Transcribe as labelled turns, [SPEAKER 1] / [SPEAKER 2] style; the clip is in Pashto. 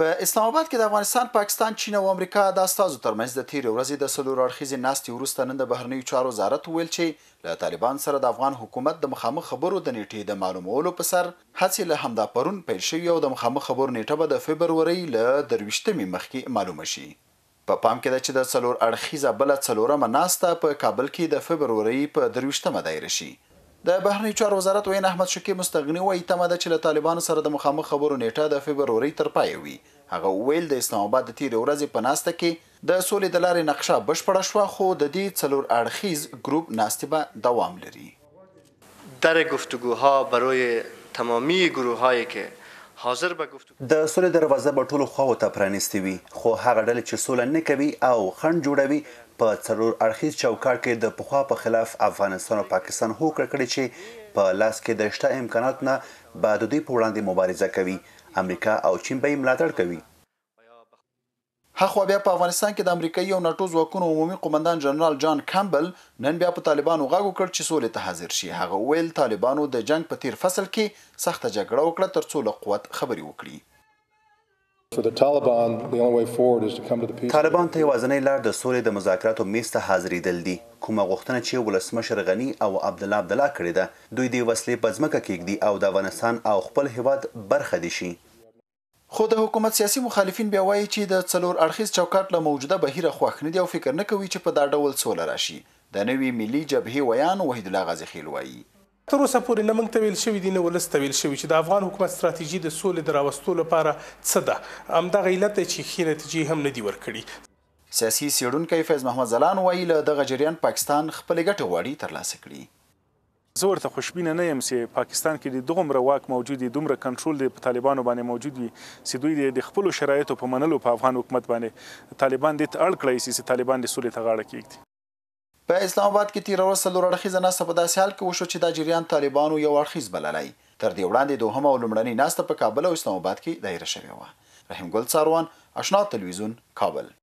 [SPEAKER 1] په اسلام آباد کې د افغانستان پاکستان چین او امریکا د استازو ترمنځ د تیر ورځې د سلور اړخیزې ناستې وروسته نن د بهرنیو چارو وزارت ویل چې له طالبان سره د افغان حکومت د مخامخ خبرو د نیټې د معلومولو په سر هڅې له همدا پرون پیل شوي او د مخامخ خبرو نیټه به د فبرورۍ له درویشتمې مخکې معلومه شي په پا پام کې ده چې د سلور اړخیزه بله څلورمه ناسته په کابل کې د فبرورۍ په درویشتمه دایره شي د بهرنی چارو وزارت وین احمد شکی مستغنی وایي تمه ده چې له طالبانو سره د مخامخ خبرو نیټه د فبروري تر پای وي هغه ویل د اسلام آباد د تیر ورځې په ناسته کې د سولې د لارې نقشه بشپړه شوه خو د دې څلور اړخیز ګروپ ناستې به دوام لري
[SPEAKER 2] در گفتگوها برای تمامی گروه هایی که حاضر به گفتگو د سولې دروازه په ټولو خواو ته پرانیستې وي خو هغه ډلې چې سولې نه کوي او خند جوړوي په څلور اړخیز چوکاټ کې د پخوا په خلاف افغانستان او پاکستان هوکړه کړې چې په لاس کې د شته امکانات نه بعد دوی په وړاندې مبارزه کوي امریکا او چین به ملاتړ کوي
[SPEAKER 1] هخوا بیا په افغانستان کې د امریکایي او ناتو ځواکونو عمومي قومندان جنرال جان کامبل نن بیا په طالبانو غاغو کړ چې سولې ته حاضر شي هغه ویل طالبانو د جنگ په تیر فصل کې سخته جګړه وکړه ترڅو له قوت خبري وکړي طالبان
[SPEAKER 2] ته یوازنۍ لار د سولې د مذاکراتو میز ته حاضرېدل دي کومه غوښتنه چې ولسمشر غنی او عبد الله عبد الله کړې ده دوی د وسلې په ځمکه کېږدي او د افغانستان او خپل هیواد برخه دي شي خو
[SPEAKER 1] د حکومت سیاسي مخالفین بیا وایي چې د څلور اړخیز چوکاټ له موجوده بهیره خوښ نه دی او فکر نه کوي چې په دا ډول سوله راشي د نوي ملي جبهې ویان وحید الله غازی خیل وایي تر اوسه پورې نه موږ ته ویل شوي دي نه ولس ته ویل شوي چې د افغان حکومت ستراتیژي د سولې د راوستلو لپاره څه ده همدغه علت دی چې ښې نتیجې هم نه دي ورکړي سیاسي څېړونکی فیض محمد ځلان وایي له دغه جریان پاکستان خپلې ګټې غواړي ترلاسه کړي زه ورته خوشبینه نه یم چې پاکستان کې د دومره واک موجود دی دومره کنټرول دی په طالبانو باندې موجود وي چې دوی د خپل شرایطو په منلو په افغان حکومت باندې طالبان دې اړ کړی چې طالبان د سولې ته غاړه کېږدي په اسلام آباد کې تیر ورځ څلور اړخیزه ناسته په داسې حال کې وشو چې دا جریان طالبانو یو اړخیز بللی تر دې وړاندې دوهمه او لومړنۍ ناسته په کابل او اسلام آباد کې دایره شوې وه رحیم ګل څاروان آشنا تلویزیون کابل